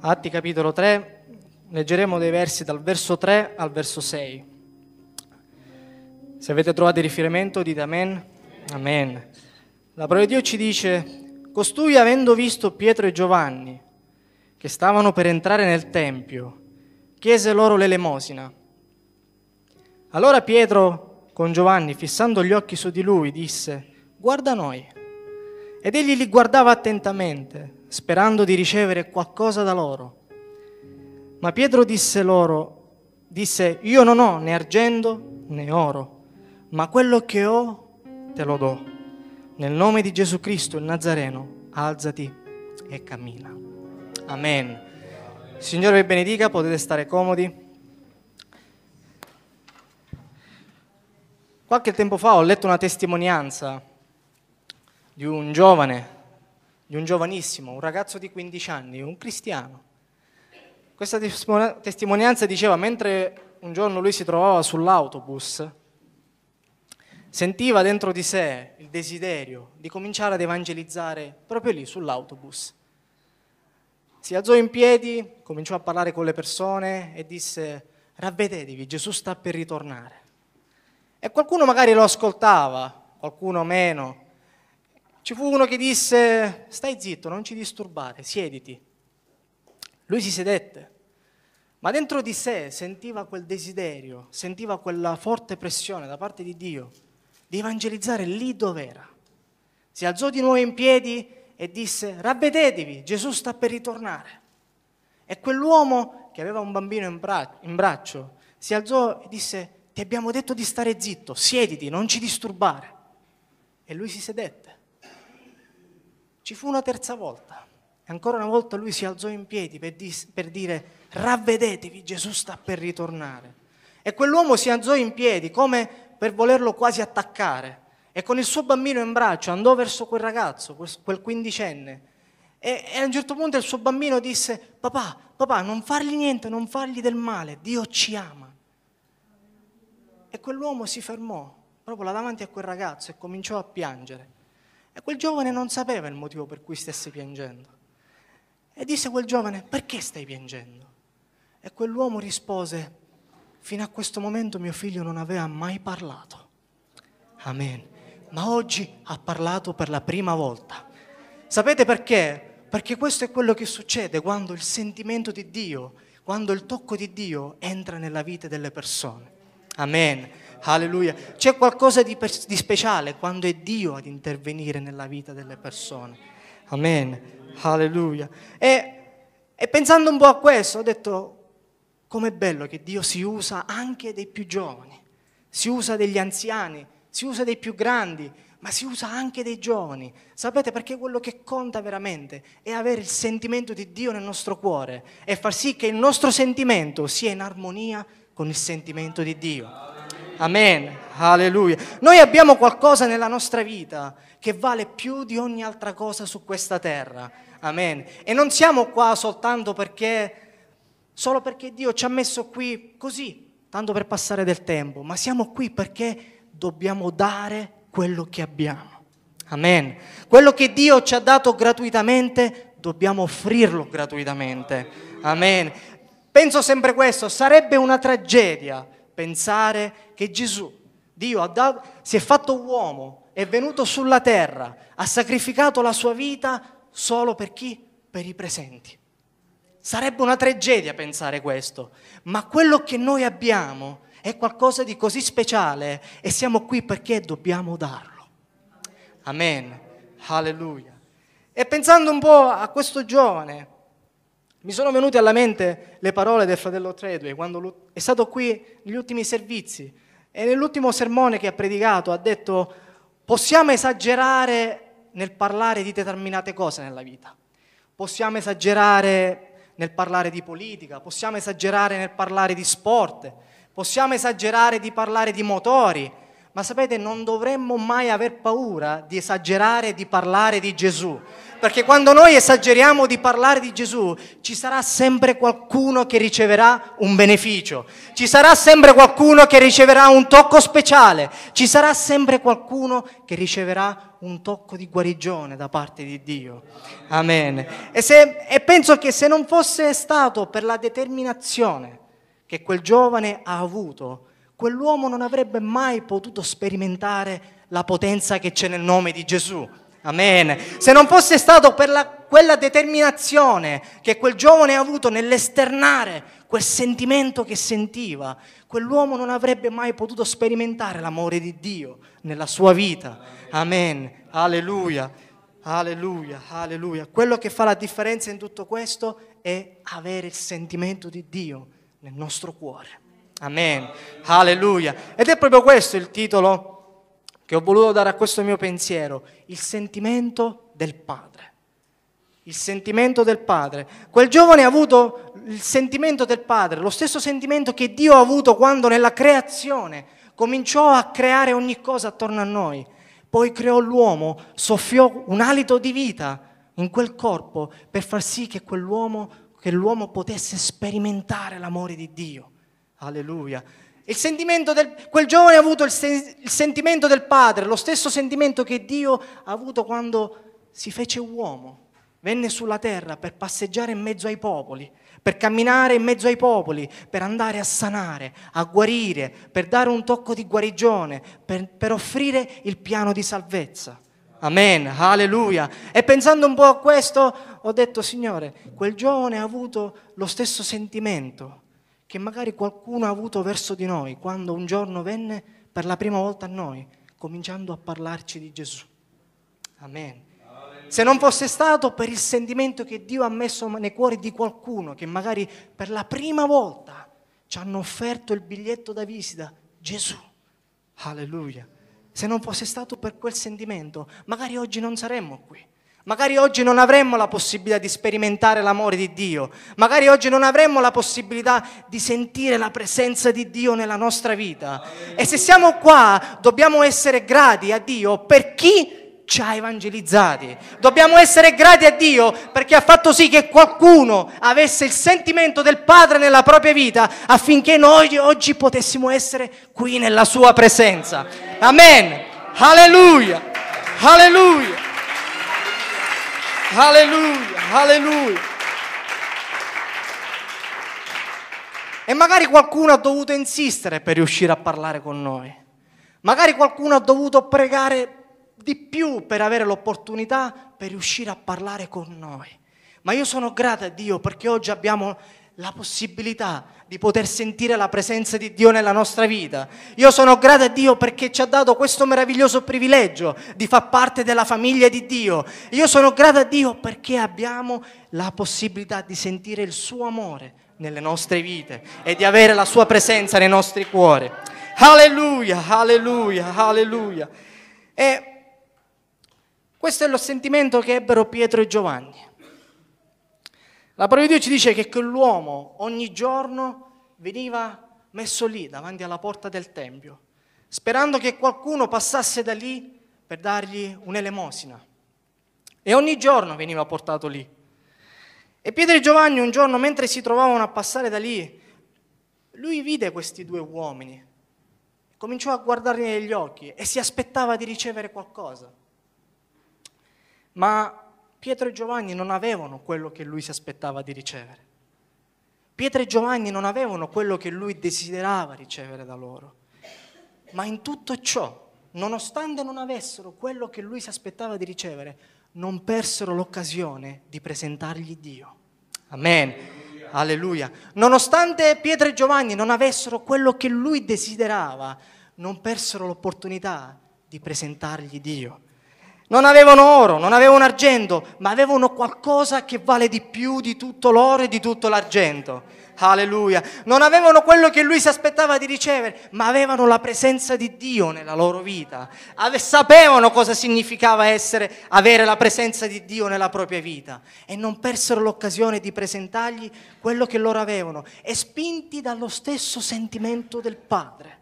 Atti capitolo 3, leggeremo dei versi dal verso 3 al verso 6. Se avete trovato il riferimento dite amen. Amen. La parola di Dio ci dice, costui avendo visto Pietro e Giovanni, che stavano per entrare nel Tempio, chiese loro l'elemosina. Allora Pietro con Giovanni, fissando gli occhi su di lui, disse, guarda noi. Ed egli li guardava attentamente sperando di ricevere qualcosa da loro. Ma Pietro disse loro, disse, io non ho né argento né oro, ma quello che ho te lo do. Nel nome di Gesù Cristo il Nazareno, alzati e cammina. Amen. Signore vi benedica, potete stare comodi. Qualche tempo fa ho letto una testimonianza di un giovane di un giovanissimo, un ragazzo di 15 anni, un cristiano. Questa testimonianza diceva, mentre un giorno lui si trovava sull'autobus, sentiva dentro di sé il desiderio di cominciare ad evangelizzare proprio lì sull'autobus. Si alzò in piedi, cominciò a parlare con le persone e disse, ravvedetevi, Gesù sta per ritornare. E qualcuno magari lo ascoltava, qualcuno meno, ci fu uno che disse, stai zitto, non ci disturbare, siediti. Lui si sedette, ma dentro di sé sentiva quel desiderio, sentiva quella forte pressione da parte di Dio di evangelizzare lì dove era. Si alzò di nuovo in piedi e disse, ravvedetevi, Gesù sta per ritornare. E quell'uomo che aveva un bambino in, bra- in braccio si alzò e disse, ti abbiamo detto di stare zitto, siediti, non ci disturbare. E lui si sedette. Ci fu una terza volta e ancora una volta lui si alzò in piedi per, dis- per dire ravvedetevi, Gesù sta per ritornare. E quell'uomo si alzò in piedi come per volerlo quasi attaccare e con il suo bambino in braccio andò verso quel ragazzo, quel quindicenne. E, e a un certo punto il suo bambino disse, papà, papà, non fargli niente, non fargli del male, Dio ci ama. E quell'uomo si fermò proprio là davanti a quel ragazzo e cominciò a piangere. E quel giovane non sapeva il motivo per cui stesse piangendo. E disse quel giovane, perché stai piangendo? E quell'uomo rispose, fino a questo momento mio figlio non aveva mai parlato. Amen. Ma oggi ha parlato per la prima volta. Sapete perché? Perché questo è quello che succede quando il sentimento di Dio, quando il tocco di Dio entra nella vita delle persone. Amen. Alleluia. C'è qualcosa di, di speciale quando è Dio ad intervenire nella vita delle persone. Amen. Alleluia. E, e pensando un po' a questo, ho detto, com'è bello che Dio si usa anche dei più giovani, si usa degli anziani, si usa dei più grandi, ma si usa anche dei giovani. Sapete perché quello che conta veramente è avere il sentimento di Dio nel nostro cuore e far sì che il nostro sentimento sia in armonia con il sentimento di Dio. Amen. Alleluia. Noi abbiamo qualcosa nella nostra vita che vale più di ogni altra cosa su questa terra. Amen. E non siamo qua soltanto perché, solo perché Dio ci ha messo qui così, tanto per passare del tempo, ma siamo qui perché dobbiamo dare quello che abbiamo. Amen. Quello che Dio ci ha dato gratuitamente, dobbiamo offrirlo gratuitamente. Amen. Penso sempre questo, sarebbe una tragedia pensare che Gesù, Dio, dato, si è fatto uomo, è venuto sulla terra, ha sacrificato la sua vita solo per chi? Per i presenti. Sarebbe una tragedia pensare questo, ma quello che noi abbiamo è qualcosa di così speciale e siamo qui perché dobbiamo darlo. Amen. Alleluia. E pensando un po' a questo giovane, mi sono venute alla mente le parole del fratello Treadway quando è stato qui negli ultimi servizi e nell'ultimo sermone che ha predicato ha detto possiamo esagerare nel parlare di determinate cose nella vita, possiamo esagerare nel parlare di politica, possiamo esagerare nel parlare di sport, possiamo esagerare di parlare di motori, ma sapete non dovremmo mai aver paura di esagerare di parlare di Gesù, perché quando noi esageriamo di parlare di Gesù, ci sarà sempre qualcuno che riceverà un beneficio, ci sarà sempre qualcuno che riceverà un tocco speciale, ci sarà sempre qualcuno che riceverà un tocco di guarigione da parte di Dio. Amen. E, se, e penso che se non fosse stato per la determinazione che quel giovane ha avuto, quell'uomo non avrebbe mai potuto sperimentare la potenza che c'è nel nome di Gesù. Amen. Se non fosse stato per la, quella determinazione che quel giovane ha avuto nell'esternare quel sentimento che sentiva, quell'uomo non avrebbe mai potuto sperimentare l'amore di Dio nella sua vita. Amen. Alleluia. Alleluia. Alleluia. Quello che fa la differenza in tutto questo è avere il sentimento di Dio nel nostro cuore. Amen. Alleluia. Ed è proprio questo il titolo che ho voluto dare a questo mio pensiero, il sentimento del padre. Il sentimento del padre. Quel giovane ha avuto il sentimento del padre, lo stesso sentimento che Dio ha avuto quando nella creazione cominciò a creare ogni cosa attorno a noi. Poi creò l'uomo, soffiò un alito di vita in quel corpo per far sì che, che l'uomo potesse sperimentare l'amore di Dio. Alleluia. Del, quel giovane ha avuto il, sen, il sentimento del padre, lo stesso sentimento che Dio ha avuto quando si fece uomo, venne sulla terra per passeggiare in mezzo ai popoli, per camminare in mezzo ai popoli, per andare a sanare, a guarire, per dare un tocco di guarigione, per, per offrire il piano di salvezza. Amen, alleluia. E pensando un po' a questo, ho detto, Signore, quel giovane ha avuto lo stesso sentimento che magari qualcuno ha avuto verso di noi quando un giorno venne per la prima volta a noi, cominciando a parlarci di Gesù. Amen. Se non fosse stato per il sentimento che Dio ha messo nei cuori di qualcuno che magari per la prima volta ci hanno offerto il biglietto da visita, Gesù. Alleluia. Se non fosse stato per quel sentimento, magari oggi non saremmo qui. Magari oggi non avremmo la possibilità di sperimentare l'amore di Dio, magari oggi non avremmo la possibilità di sentire la presenza di Dio nella nostra vita. E se siamo qua dobbiamo essere grati a Dio per chi ci ha evangelizzati. Dobbiamo essere grati a Dio perché ha fatto sì che qualcuno avesse il sentimento del Padre nella propria vita affinché noi oggi potessimo essere qui nella sua presenza. Amen. Alleluia. Alleluia. Alleluia, alleluia. E magari qualcuno ha dovuto insistere per riuscire a parlare con noi. Magari qualcuno ha dovuto pregare di più per avere l'opportunità per riuscire a parlare con noi. Ma io sono grata a Dio perché oggi abbiamo la possibilità di poter sentire la presenza di Dio nella nostra vita. Io sono grato a Dio perché ci ha dato questo meraviglioso privilegio di far parte della famiglia di Dio. Io sono grato a Dio perché abbiamo la possibilità di sentire il suo amore nelle nostre vite e di avere la sua presenza nei nostri cuori. Alleluia, alleluia, alleluia. E questo è lo sentimento che ebbero Pietro e Giovanni. La parola di Dio ci dice che quell'uomo ogni giorno veniva messo lì davanti alla porta del Tempio, sperando che qualcuno passasse da lì per dargli un'elemosina. E ogni giorno veniva portato lì. E Pietro e Giovanni un giorno, mentre si trovavano a passare da lì, lui vide questi due uomini, cominciò a guardarli negli occhi e si aspettava di ricevere qualcosa. Ma Pietro e Giovanni non avevano quello che lui si aspettava di ricevere. Pietro e Giovanni non avevano quello che lui desiderava ricevere da loro. Ma in tutto ciò, nonostante non avessero quello che lui si aspettava di ricevere, non persero l'occasione di presentargli Dio. Amen. Alleluia. Nonostante Pietro e Giovanni non avessero quello che lui desiderava, non persero l'opportunità di presentargli Dio. Non avevano oro, non avevano argento, ma avevano qualcosa che vale di più di tutto l'oro e di tutto l'argento. Alleluia. Non avevano quello che lui si aspettava di ricevere, ma avevano la presenza di Dio nella loro vita. Ave- sapevano cosa significava essere, avere la presenza di Dio nella propria vita e non persero l'occasione di presentargli quello che loro avevano e spinti dallo stesso sentimento del Padre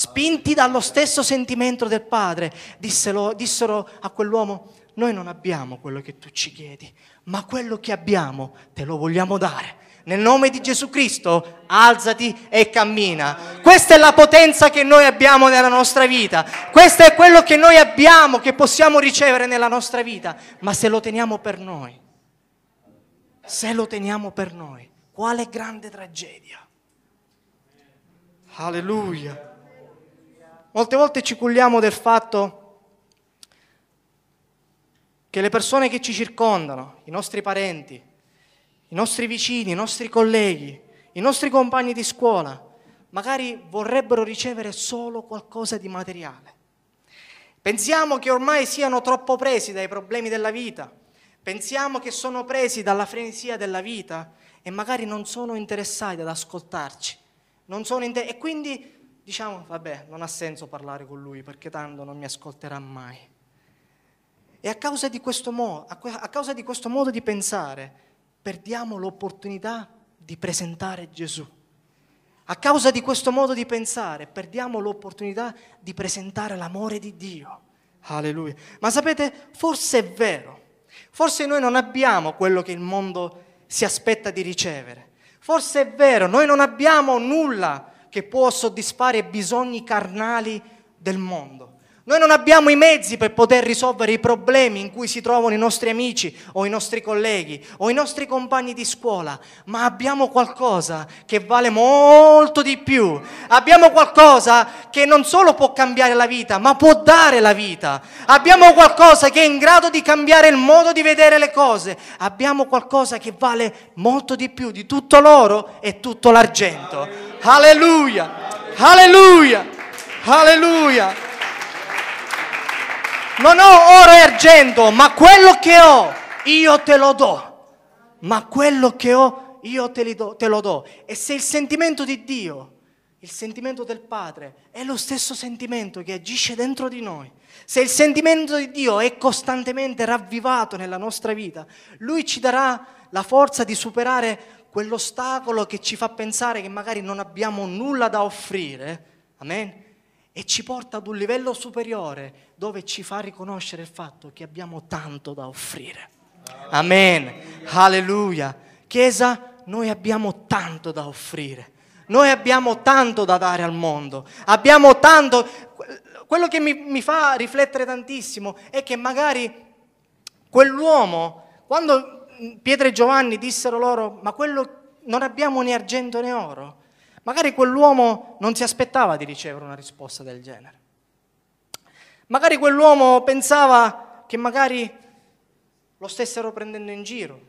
spinti dallo stesso sentimento del padre, dissero, dissero a quell'uomo, noi non abbiamo quello che tu ci chiedi, ma quello che abbiamo te lo vogliamo dare. Nel nome di Gesù Cristo, alzati e cammina. Questa è la potenza che noi abbiamo nella nostra vita. Questo è quello che noi abbiamo, che possiamo ricevere nella nostra vita. Ma se lo teniamo per noi, se lo teniamo per noi, quale grande tragedia. Alleluia. Molte volte ci culliamo del fatto che le persone che ci circondano, i nostri parenti, i nostri vicini, i nostri colleghi, i nostri compagni di scuola, magari vorrebbero ricevere solo qualcosa di materiale. Pensiamo che ormai siano troppo presi dai problemi della vita, pensiamo che sono presi dalla frenesia della vita e magari non sono interessati ad ascoltarci. Inter- e quindi diciamo, vabbè, non ha senso parlare con lui perché tanto non mi ascolterà mai. E a causa di questo, mo- a causa di questo modo di pensare perdiamo l'opportunità di presentare Gesù. A causa di questo modo di pensare perdiamo l'opportunità di presentare l'amore di Dio. Alleluia. Ma sapete, forse è vero, forse noi non abbiamo quello che il mondo si aspetta di ricevere. Forse è vero, noi non abbiamo nulla che può soddisfare i bisogni carnali del mondo. Noi non abbiamo i mezzi per poter risolvere i problemi in cui si trovano i nostri amici o i nostri colleghi o i nostri compagni di scuola, ma abbiamo qualcosa che vale molto di più. Abbiamo qualcosa che non solo può cambiare la vita, ma può dare la vita. Abbiamo qualcosa che è in grado di cambiare il modo di vedere le cose. Abbiamo qualcosa che vale molto di più di tutto l'oro e tutto l'argento. Alleluia, alleluia, alleluia. Non ho oro e argento, ma quello che ho io te lo do. Ma quello che ho io te, do, te lo do. E se il sentimento di Dio, il sentimento del Padre, è lo stesso sentimento che agisce dentro di noi, se il sentimento di Dio è costantemente ravvivato nella nostra vita, Lui ci darà la forza di superare quell'ostacolo che ci fa pensare che magari non abbiamo nulla da offrire, amen? E ci porta ad un livello superiore dove ci fa riconoscere il fatto che abbiamo tanto da offrire. Amen. Alleluia. Chiesa, noi abbiamo tanto da offrire. Noi abbiamo tanto da dare al mondo. Abbiamo tanto... Quello che mi, mi fa riflettere tantissimo è che magari quell'uomo, quando Pietro e Giovanni dissero loro, ma quello non abbiamo né argento né oro. Magari quell'uomo non si aspettava di ricevere una risposta del genere. Magari quell'uomo pensava che magari lo stessero prendendo in giro.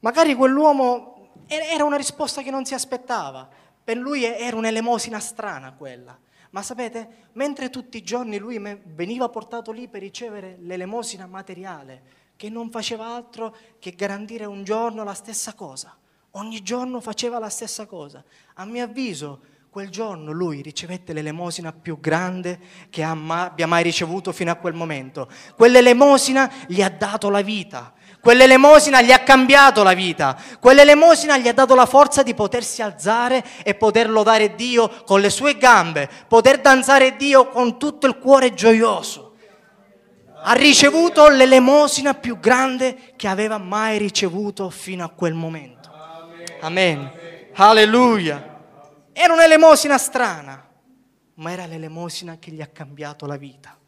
Magari quell'uomo era una risposta che non si aspettava. Per lui era un'elemosina strana quella. Ma sapete, mentre tutti i giorni lui veniva portato lì per ricevere l'elemosina materiale, che non faceva altro che garantire un giorno la stessa cosa. Ogni giorno faceva la stessa cosa. A mio avviso, quel giorno lui ricevette l'elemosina più grande che abbia mai ricevuto fino a quel momento. Quell'elemosina gli ha dato la vita. Quell'elemosina gli ha cambiato la vita, quell'elemosina gli ha dato la forza di potersi alzare e poter lodare Dio con le sue gambe, poter danzare Dio con tutto il cuore gioioso ha ricevuto l'elemosina più grande che aveva mai ricevuto fino a quel momento. Amen. Alleluia. Era un'elemosina strana, ma era l'elemosina che gli ha cambiato la vita.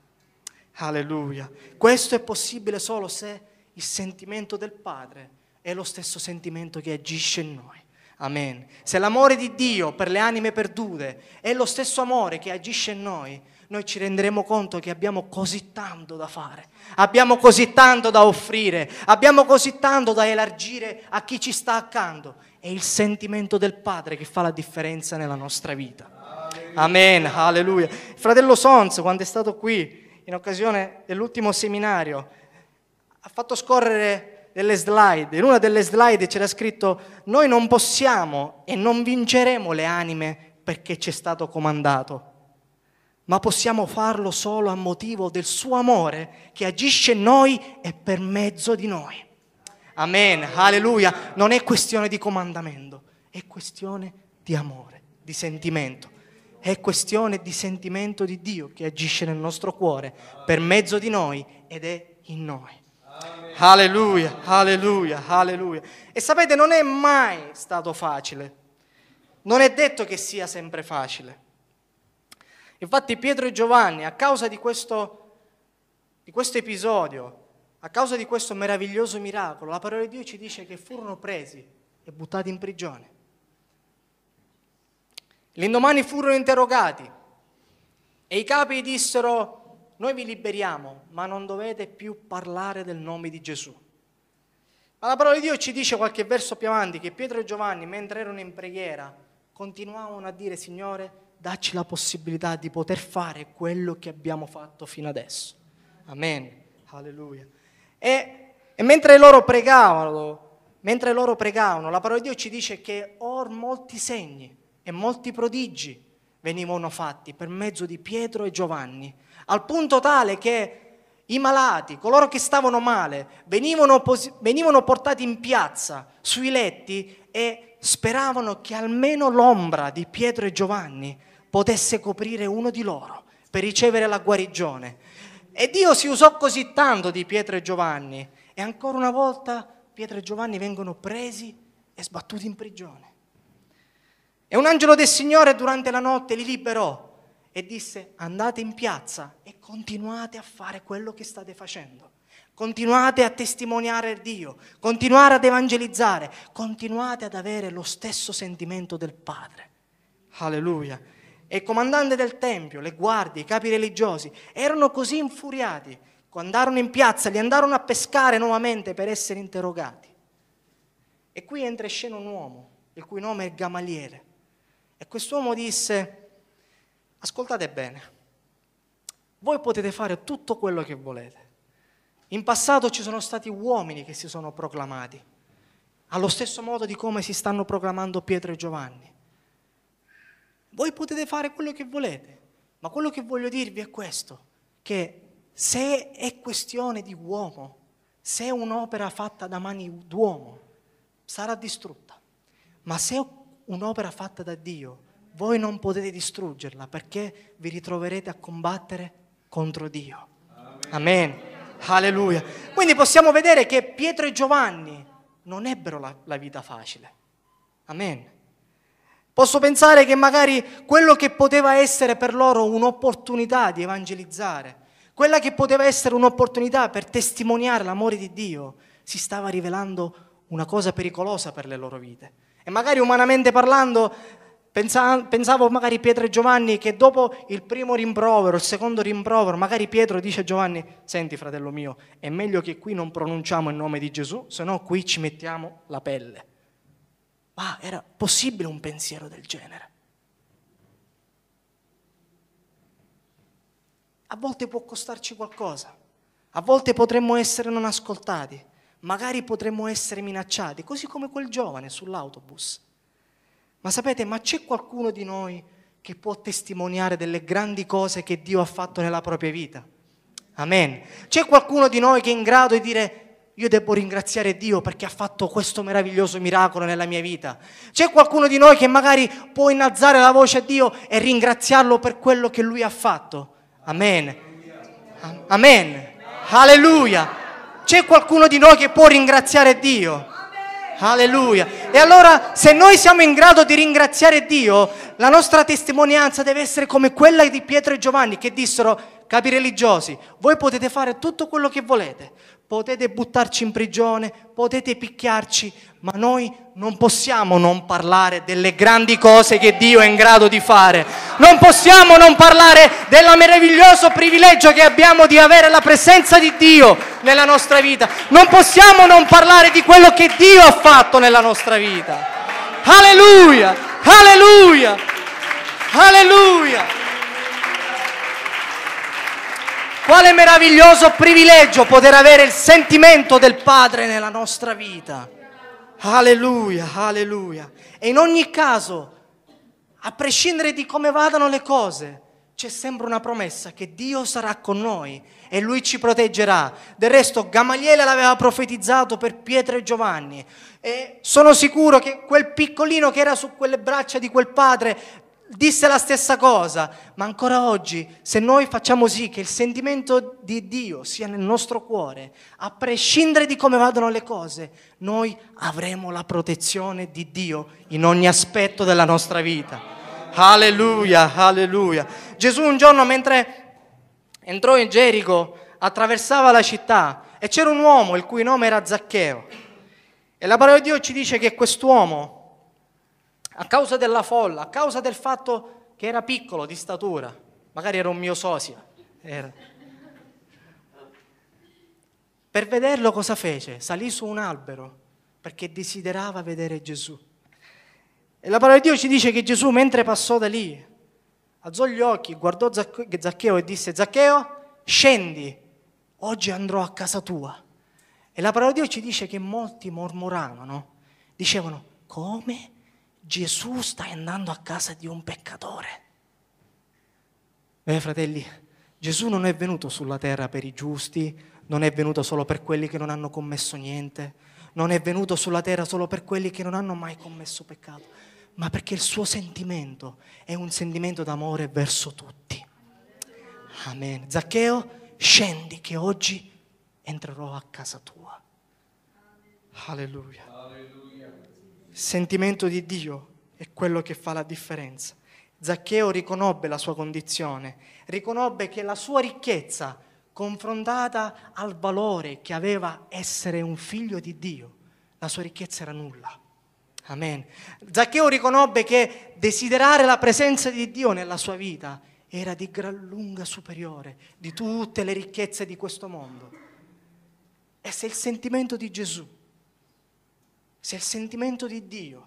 Alleluia. Questo è possibile solo se il sentimento del Padre è lo stesso sentimento che agisce in noi. Amen. Se l'amore di Dio per le anime perdute è lo stesso amore che agisce in noi, noi ci renderemo conto che abbiamo così tanto da fare, abbiamo così tanto da offrire, abbiamo così tanto da elargire a chi ci sta accanto. È il sentimento del Padre che fa la differenza nella nostra vita. Amen, alleluia. Fratello Sons, quando è stato qui in occasione dell'ultimo seminario, ha fatto scorrere delle slide. In una delle slide c'era scritto, noi non possiamo e non vinceremo le anime perché ci è stato comandato, ma possiamo farlo solo a motivo del suo amore che agisce in noi e per mezzo di noi. Amen, alleluia. Non è questione di comandamento, è questione di amore, di sentimento. È questione di sentimento di Dio che agisce nel nostro cuore per mezzo di noi ed è in noi. Alleluia, alleluia, alleluia. E sapete, non è mai stato facile. Non è detto che sia sempre facile. Infatti Pietro e Giovanni, a causa di questo, di questo episodio, a causa di questo meraviglioso miracolo, la parola di Dio ci dice che furono presi e buttati in prigione. L'indomani furono interrogati e i capi dissero, noi vi liberiamo, ma non dovete più parlare del nome di Gesù. Ma la parola di Dio ci dice qualche verso più avanti che Pietro e Giovanni, mentre erano in preghiera, continuavano a dire, Signore, dacci la possibilità di poter fare quello che abbiamo fatto fino adesso. Amen. Alleluia. E, e mentre loro pregavano, mentre loro pregavano, la parola di Dio ci dice che or molti segni e molti prodigi venivano fatti per mezzo di Pietro e Giovanni, al punto tale che i malati, coloro che stavano male, venivano, posi- venivano, portati in piazza, sui letti e speravano che almeno l'ombra di Pietro e Giovanni potesse coprire uno di loro per ricevere la guarigione. E Dio si usò così tanto di Pietro e Giovanni e ancora una volta Pietro e Giovanni vengono presi e sbattuti in prigione. E un angelo del Signore durante la notte li liberò e disse andate in piazza e continuate a fare quello che state facendo. Continuate a testimoniare Dio, continuate ad evangelizzare, continuate ad avere lo stesso sentimento del Padre. Alleluia e il comandante del tempio, le guardie, i capi religiosi erano così infuriati che andarono in piazza, li andarono a pescare nuovamente per essere interrogati. E qui entra in scena un uomo, il cui nome è Gamaliere. E quest'uomo disse, ascoltate bene, voi potete fare tutto quello che volete. In passato ci sono stati uomini che si sono proclamati, allo stesso modo di come si stanno proclamando Pietro e Giovanni. Voi potete fare quello che volete, ma quello che voglio dirvi è questo, che se è questione di uomo, se è un'opera fatta da mani d'uomo, sarà distrutta, ma se è un'opera fatta da Dio, voi non potete distruggerla perché vi ritroverete a combattere contro Dio. Amen. Amen. Alleluia. Quindi possiamo vedere che Pietro e Giovanni non ebbero la, la vita facile. Amen. Posso pensare che magari quello che poteva essere per loro un'opportunità di evangelizzare, quella che poteva essere un'opportunità per testimoniare l'amore di Dio, si stava rivelando una cosa pericolosa per le loro vite. E magari umanamente parlando, pensavo magari Pietro e Giovanni che dopo il primo rimprovero, il secondo rimprovero, magari Pietro dice a Giovanni, senti fratello mio, è meglio che qui non pronunciamo il nome di Gesù, se no qui ci mettiamo la pelle. Ma era possibile un pensiero del genere? A volte può costarci qualcosa, a volte potremmo essere non ascoltati, magari potremmo essere minacciati, così come quel giovane sull'autobus. Ma sapete, ma c'è qualcuno di noi che può testimoniare delle grandi cose che Dio ha fatto nella propria vita? Amen. C'è qualcuno di noi che è in grado di dire io devo ringraziare Dio perché ha fatto questo meraviglioso miracolo nella mia vita. C'è qualcuno di noi che magari può innalzare la voce a Dio e ringraziarlo per quello che lui ha fatto. Amen. Amen. Alleluia. C'è qualcuno di noi che può ringraziare Dio. Alleluia. E allora se noi siamo in grado di ringraziare Dio, la nostra testimonianza deve essere come quella di Pietro e Giovanni che dissero, capi religiosi, voi potete fare tutto quello che volete, potete buttarci in prigione, potete picchiarci, ma noi non possiamo non parlare delle grandi cose che Dio è in grado di fare. Non possiamo non parlare del meraviglioso privilegio che abbiamo di avere la presenza di Dio nella nostra vita. Non possiamo non parlare di quello che Dio ha fatto nella nostra vita. Alleluia! Alleluia! Alleluia! Quale meraviglioso privilegio poter avere il sentimento del Padre nella nostra vita. Alleluia, alleluia. E in ogni caso, a prescindere di come vadano le cose, c'è sempre una promessa che Dio sarà con noi e Lui ci proteggerà. Del resto Gamaliele l'aveva profetizzato per Pietro e Giovanni e sono sicuro che quel piccolino che era su quelle braccia di quel padre disse la stessa cosa, ma ancora oggi se noi facciamo sì che il sentimento di Dio sia nel nostro cuore, a prescindere di come vadano le cose, noi avremo la protezione di Dio in ogni aspetto della nostra vita. Alleluia, alleluia. Gesù un giorno mentre entrò in Gerico attraversava la città e c'era un uomo il cui nome era Zaccheo. E la parola di Dio ci dice che quest'uomo a causa della folla, a causa del fatto che era piccolo di statura, magari era un mio sosia. Era. Per vederlo cosa fece? Salì su un albero perché desiderava vedere Gesù. E la parola di Dio ci dice che Gesù mentre passò da lì, alzò gli occhi, guardò Zaccheo e disse, Zaccheo, scendi, oggi andrò a casa tua. E la parola di Dio ci dice che molti mormoravano, dicevano, come? Gesù sta andando a casa di un peccatore. Eh, fratelli, Gesù non è venuto sulla terra per i giusti, non è venuto solo per quelli che non hanno commesso niente, non è venuto sulla terra solo per quelli che non hanno mai commesso peccato, ma perché il suo sentimento è un sentimento d'amore verso tutti. Amen. Zaccheo, scendi che oggi entrerò a casa tua. Alleluia. Alleluia sentimento di Dio è quello che fa la differenza. Zaccheo riconobbe la sua condizione, riconobbe che la sua ricchezza, confrontata al valore che aveva essere un figlio di Dio, la sua ricchezza era nulla. Amen. Zaccheo riconobbe che desiderare la presenza di Dio nella sua vita era di gran lunga superiore di tutte le ricchezze di questo mondo. E se il sentimento di Gesù se il sentimento di Dio,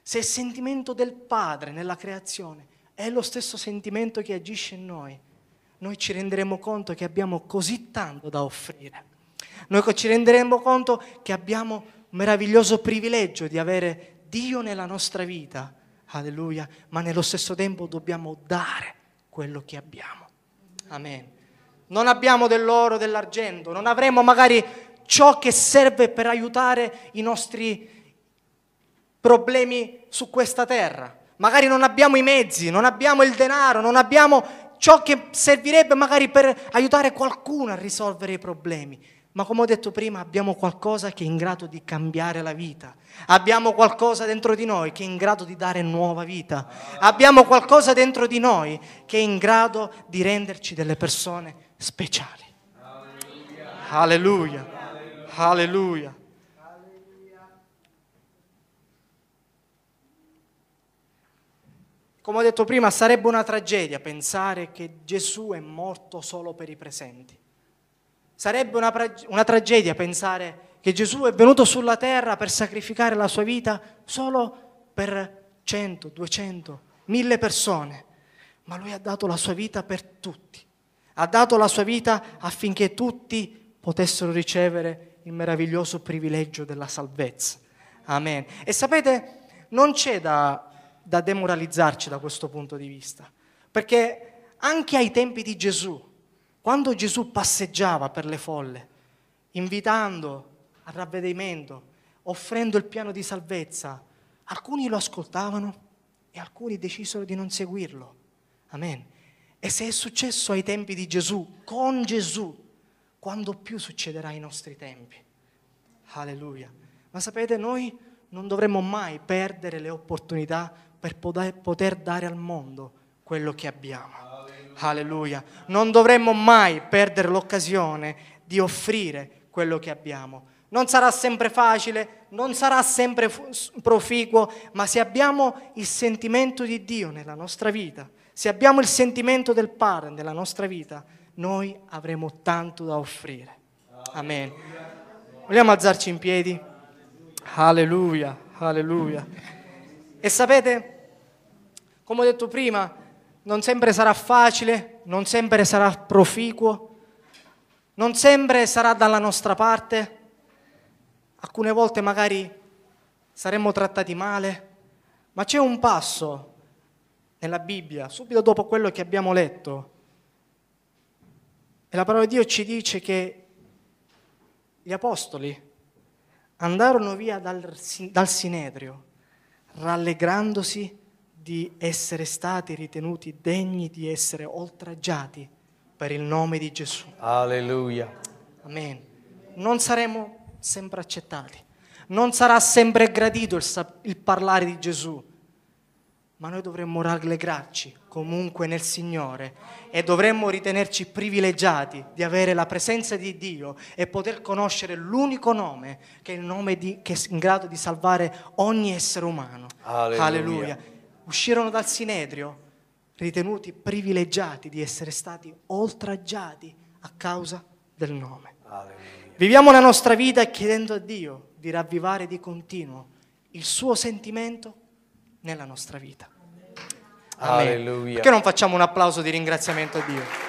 se il sentimento del Padre nella creazione è lo stesso sentimento che agisce in noi, noi ci renderemo conto che abbiamo così tanto da offrire. Noi ci renderemo conto che abbiamo un meraviglioso privilegio di avere Dio nella nostra vita, alleluia, ma nello stesso tempo dobbiamo dare quello che abbiamo. Amen. Non abbiamo dell'oro, dell'argento, non avremo magari ciò che serve per aiutare i nostri problemi su questa terra. Magari non abbiamo i mezzi, non abbiamo il denaro, non abbiamo ciò che servirebbe magari per aiutare qualcuno a risolvere i problemi. Ma come ho detto prima, abbiamo qualcosa che è in grado di cambiare la vita. Abbiamo qualcosa dentro di noi che è in grado di dare nuova vita. Abbiamo qualcosa dentro di noi che è in grado di renderci delle persone speciali. Alleluia. Alleluia. Alleluia. Come ho detto prima, sarebbe una tragedia pensare che Gesù è morto solo per i presenti. Sarebbe una, una tragedia pensare che Gesù è venuto sulla terra per sacrificare la sua vita solo per 100, 200, 1000 persone, ma lui ha dato la sua vita per tutti. Ha dato la sua vita affinché tutti potessero ricevere il meraviglioso privilegio della salvezza. Amen. E sapete, non c'è da da demoralizzarci da questo punto di vista, perché anche ai tempi di Gesù, quando Gesù passeggiava per le folle, invitando al ravvedimento, offrendo il piano di salvezza, alcuni lo ascoltavano e alcuni decisero di non seguirlo. Amen. E se è successo ai tempi di Gesù, con Gesù, quando più succederà ai nostri tempi. Alleluia. Ma sapete, noi non dovremmo mai perdere le opportunità per poter dare al mondo quello che abbiamo. Alleluia. Alleluia. Non dovremmo mai perdere l'occasione di offrire quello che abbiamo. Non sarà sempre facile, non sarà sempre proficuo, ma se abbiamo il sentimento di Dio nella nostra vita, se abbiamo il sentimento del Padre nella nostra vita, noi avremo tanto da offrire. Amen. Vogliamo alzarci in piedi? Alleluia, alleluia. E sapete, come ho detto prima, non sempre sarà facile, non sempre sarà proficuo, non sempre sarà dalla nostra parte, alcune volte magari saremmo trattati male, ma c'è un passo nella Bibbia, subito dopo quello che abbiamo letto, e la parola di Dio ci dice che gli apostoli andarono via dal, dal Sinedrio rallegrandosi di essere stati ritenuti degni di essere oltraggiati per il nome di Gesù. Alleluia. Amen. Non saremo sempre accettati, non sarà sempre gradito il, il parlare di Gesù ma noi dovremmo rallegrarci comunque nel Signore e dovremmo ritenerci privilegiati di avere la presenza di Dio e poter conoscere l'unico nome che è, il nome di, che è in grado di salvare ogni essere umano. Alleluia. Alleluia. Uscirono dal Sinedrio ritenuti privilegiati di essere stati oltraggiati a causa del nome. Alleluia. Viviamo la nostra vita chiedendo a Dio di ravvivare di continuo il suo sentimento nella nostra vita. Amen. Alleluia. Perché non facciamo un applauso di ringraziamento a Dio?